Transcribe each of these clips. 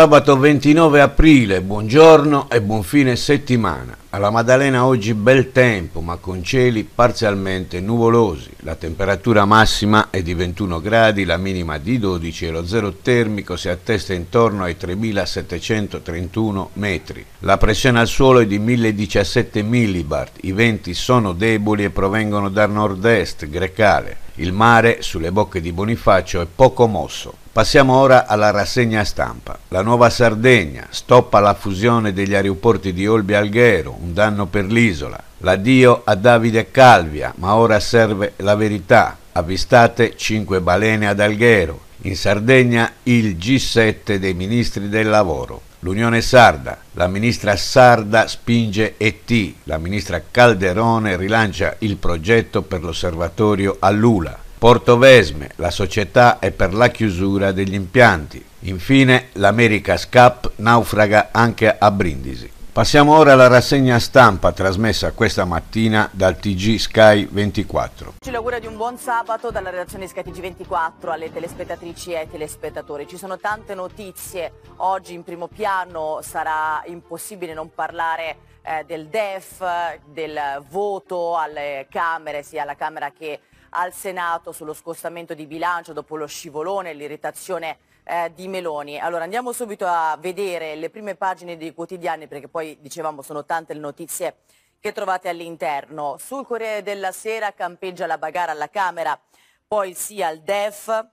sabato 29 aprile, buongiorno e buon fine settimana. Alla Maddalena oggi bel tempo, ma con cieli parzialmente nuvolosi. La temperatura massima è di 21 gradi, la minima di 12 e lo zero termico si attesta intorno ai 3731 metri. La pressione al suolo è di 1017 millibar, i venti sono deboli e provengono dal nord-est grecale. Il mare sulle bocche di Bonifacio è poco mosso. Passiamo ora alla rassegna stampa. La nuova Sardegna stoppa la fusione degli aeroporti di Olbia Alghero, un danno per l'isola. L'addio a Davide Calvia, ma ora serve la verità. Avvistate cinque balene ad Alghero. In Sardegna il G7 dei ministri del lavoro. L'Unione Sarda, la ministra Sarda spinge ET, la ministra Calderone rilancia il progetto per l'osservatorio a Lula. Porto Vesme, la società è per la chiusura degli impianti. Infine l'America Scap naufraga anche a Brindisi. Passiamo ora alla rassegna stampa trasmessa questa mattina dal TG Sky 24. Ci l'augurio di un buon sabato dalla redazione Sky TG 24 alle telespettatrici e ai telespettatori. Ci sono tante notizie, oggi in primo piano sarà impossibile non parlare eh, del DEF, del voto alle Camere, sia alla Camera che al Senato sullo scostamento di bilancio dopo lo scivolone e l'irritazione eh, di Meloni. Allora andiamo subito a vedere le prime pagine dei quotidiani perché poi dicevamo sono tante le notizie che trovate all'interno. Sul Corriere della Sera campeggia la bagarra alla Camera, poi sì al DEF,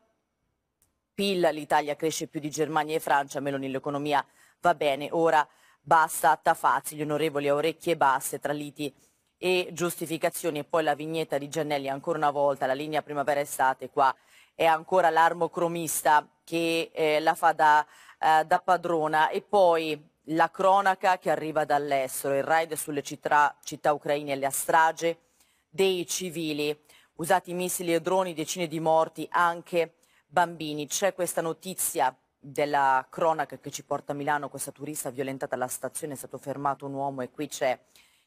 PIL, l'Italia cresce più di Germania e Francia, Meloni l'economia va bene, ora basta Tafazzi, gli onorevoli a orecchie basse tra liti e giustificazioni e poi la vignetta di Giannelli ancora una volta, la linea primavera-estate qua è ancora l'armo cromista che eh, la fa da, eh, da, padrona e poi la cronaca che arriva dall'estero, il raid sulle città, città ucraine e la strage dei civili, usati missili e droni, decine di morti, anche bambini. C'è questa notizia della cronaca che ci porta a Milano, questa turista violentata alla stazione, è stato fermato un uomo e qui c'è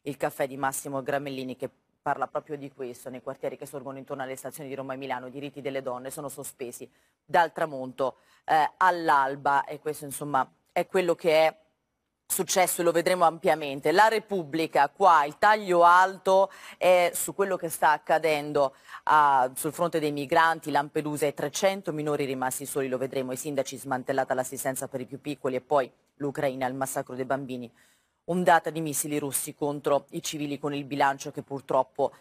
il caffè di Massimo Gramellini che parla proprio di questo, nei quartieri che sorgono intorno alle stazioni di Roma e Milano, i diritti delle donne sono sospesi dal tramonto eh, all'alba e questo insomma è quello che è successo e lo vedremo ampiamente. La Repubblica, qua il taglio alto è su quello che sta accadendo uh, sul fronte dei migranti, Lampedusa e 300 minori rimasti soli, lo vedremo, i sindaci smantellata l'assistenza per i più piccoli e poi l'Ucraina, il massacro dei bambini ondata di missili russi contro i civili con il bilancio che purtroppo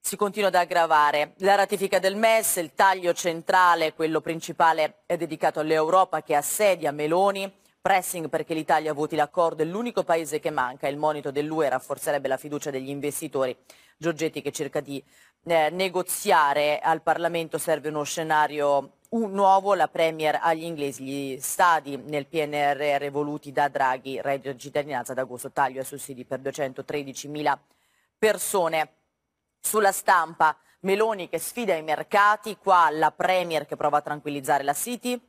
si continua ad aggravare. La ratifica del MES, il taglio centrale, quello principale, è dedicato all'Europa che assedia Meloni. Pressing perché l'Italia voti l'accordo è l'unico paese che manca. Il monito dell'UE rafforzerebbe la fiducia degli investitori. Giorgetti che cerca di eh, negoziare al Parlamento serve uno scenario un nuovo la Premier agli inglesi, gli stadi nel PNRR voluti da Draghi, reddito di cittadinanza d'agosto, taglio ai sussidi per 213 mila persone. Sulla stampa Meloni che sfida i mercati, qua la Premier che prova a tranquillizzare la City,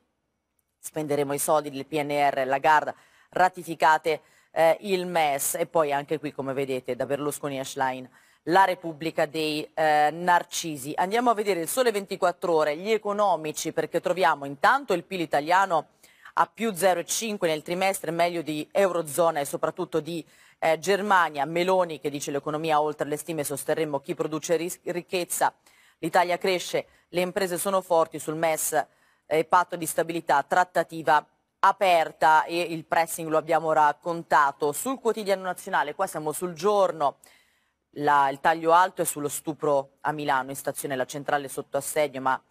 spenderemo i soldi del PNR, la GARD, ratificate eh, il MES e poi anche qui come vedete da Berlusconi e Schlein la Repubblica dei eh, Narcisi. Andiamo a vedere il sole 24 ore, gli economici, perché troviamo intanto il PIL italiano a più 0,5 nel trimestre, meglio di Eurozona e soprattutto di eh, Germania. Meloni che dice l'economia oltre le stime sosterremo chi produce ricchezza, l'Italia cresce, le imprese sono forti sul MES eh, patto di stabilità, trattativa aperta e il pressing lo abbiamo raccontato. Sul quotidiano nazionale, qua siamo sul giorno la, il taglio alto è sullo stupro a Milano, in stazione la centrale sotto assedio, ma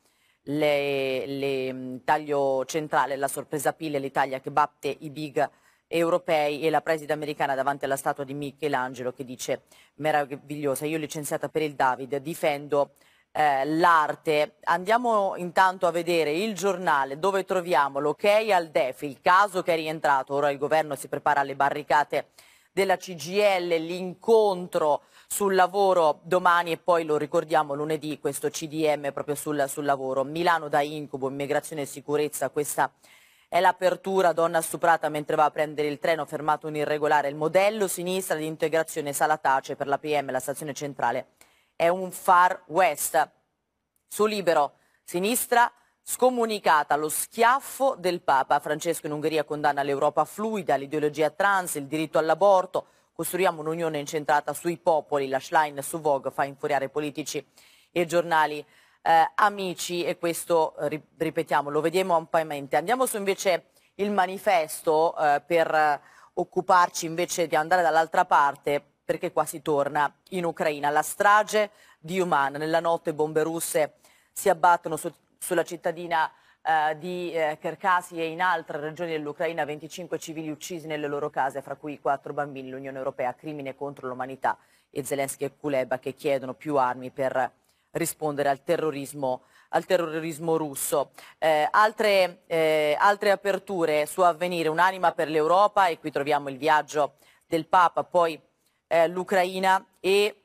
le, le, mm, taglio centrale, la sorpresa pile, l'Italia che batte i big europei e la preside americana davanti alla statua di Michelangelo che dice meravigliosa, io licenziata per il David, difendo eh, l'arte. Andiamo intanto a vedere il giornale dove troviamo l'ok al DEF, il caso che è rientrato, ora il governo si prepara alle barricate della CGL, l'incontro sul lavoro domani e poi lo ricordiamo lunedì questo CDM proprio sul, sul lavoro. Milano da incubo, immigrazione e sicurezza, questa è l'apertura, donna stuprata mentre va a prendere il treno, fermato un irregolare, il modello sinistra di integrazione sala tace per la PM, la stazione centrale, è un far west. Su libero, sinistra scomunicata, lo schiaffo del Papa. Francesco in Ungheria condanna l'Europa fluida, l'ideologia trans, il diritto all'aborto, Costruiamo un'unione incentrata sui popoli, la Schlein su Vogue fa infuriare politici e giornali eh, amici e questo, eh, ripetiamo, lo vediamo ampiamente. Andiamo su invece il manifesto eh, per eh, occuparci invece di andare dall'altra parte perché qua si torna in Ucraina. La strage di Uman, nella notte bombe russe si abbattono su, sulla cittadina eh, di eh, Kerkasi e in altre regioni dell'Ucraina 25 civili uccisi nelle loro case, fra cui quattro bambini, l'Unione Europea, crimine contro l'umanità e Zelensky e Kuleba che chiedono più armi per rispondere al terrorismo, al terrorismo russo. Eh, altre, eh, altre aperture su avvenire, un'anima per l'Europa e qui troviamo il viaggio del Papa, poi eh, l'Ucraina e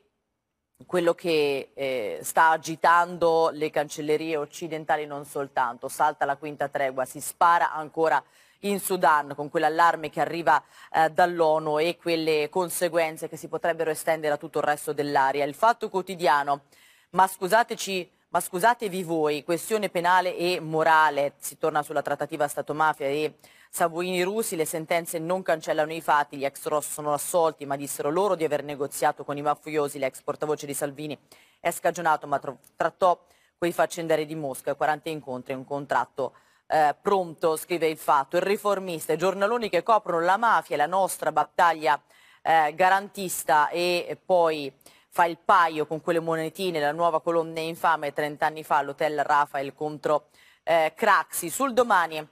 quello che eh, sta agitando le cancellerie occidentali non soltanto, salta la quinta tregua, si spara ancora in Sudan con quell'allarme che arriva eh, dall'ONU e quelle conseguenze che si potrebbero estendere a tutto il resto dell'area. Il fatto quotidiano, ma scusateci ma scusatevi voi, questione penale e morale, si torna sulla trattativa Stato-mafia e Sabuini Rusi, le sentenze non cancellano i fatti, gli ex Ross sono assolti, ma dissero loro di aver negoziato con i mafiosi, l'ex portavoce di Salvini è scagionato, ma trattò quei faccendari di Mosca, 40 incontri e un contratto eh, pronto, scrive il fatto. Il riformista, i giornaloni che coprono la mafia, la nostra battaglia eh, garantista e poi fa il paio con quelle monetine, la nuova colonna infame 30 anni fa, l'hotel Rafael contro eh, Craxi. Sul domani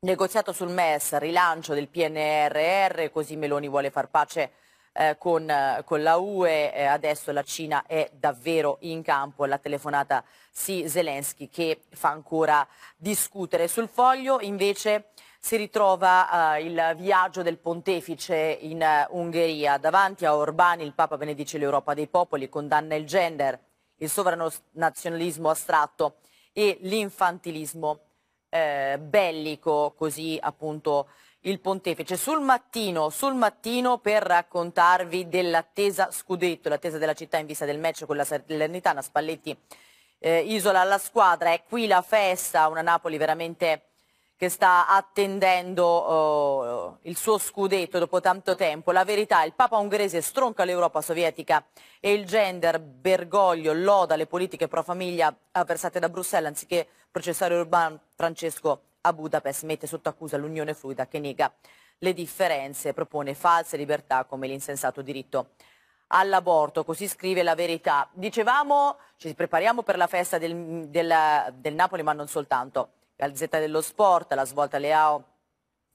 Negoziato sul MES, rilancio del PNRR, così Meloni vuole far pace eh, con, eh, con, la UE, eh, adesso la Cina è davvero in campo, la telefonata sì Zelensky che fa ancora discutere. Sul foglio invece si ritrova eh, il viaggio del pontefice in eh, Ungheria. Davanti a Orbani il Papa benedice l'Europa dei popoli, condanna il gender, il sovranazionalismo astratto e l'infantilismo eh, bellico, così appunto il pontefice. Sul mattino, sul mattino per raccontarvi dell'attesa scudetto, l'attesa della città in vista del match con la Salernitana, Spalletti eh, isola alla squadra, è qui la festa, una Napoli veramente che sta attendendo uh, il suo scudetto dopo tanto tempo. La verità, il Papa ungherese stronca l'Europa sovietica e il gender Bergoglio loda le politiche pro famiglia avversate da Bruxelles anziché processare Urban Francesco a Budapest, mette sotto accusa l'Unione Fluida che nega le differenze propone false libertà come l'insensato diritto all'aborto, così scrive la verità. Dicevamo, ci prepariamo per la festa del, del, del Napoli, ma non soltanto. Gazzetta dello Sport, la svolta Leao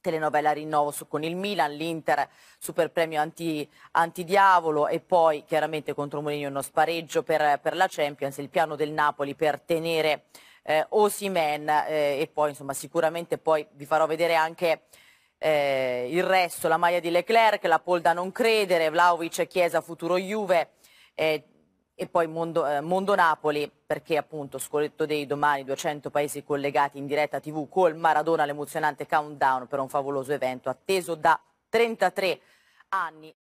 telenovela rinnovo su, con il Milan, l'Inter super premio anti, antidiavolo e poi chiaramente contro Mourinho uno spareggio per, per, la Champions, il piano del Napoli per tenere eh, Osimen eh, e poi insomma sicuramente poi vi farò vedere anche eh, il resto, la maglia di Leclerc, la polda non credere, Vlaovic, Chiesa, futuro Juve, eh, e poi Mondo, eh, Mondo, Napoli, perché appunto scoletto dei domani, 200 paesi collegati in diretta TV col Maradona, l'emozionante countdown per un favoloso evento atteso da 33 anni.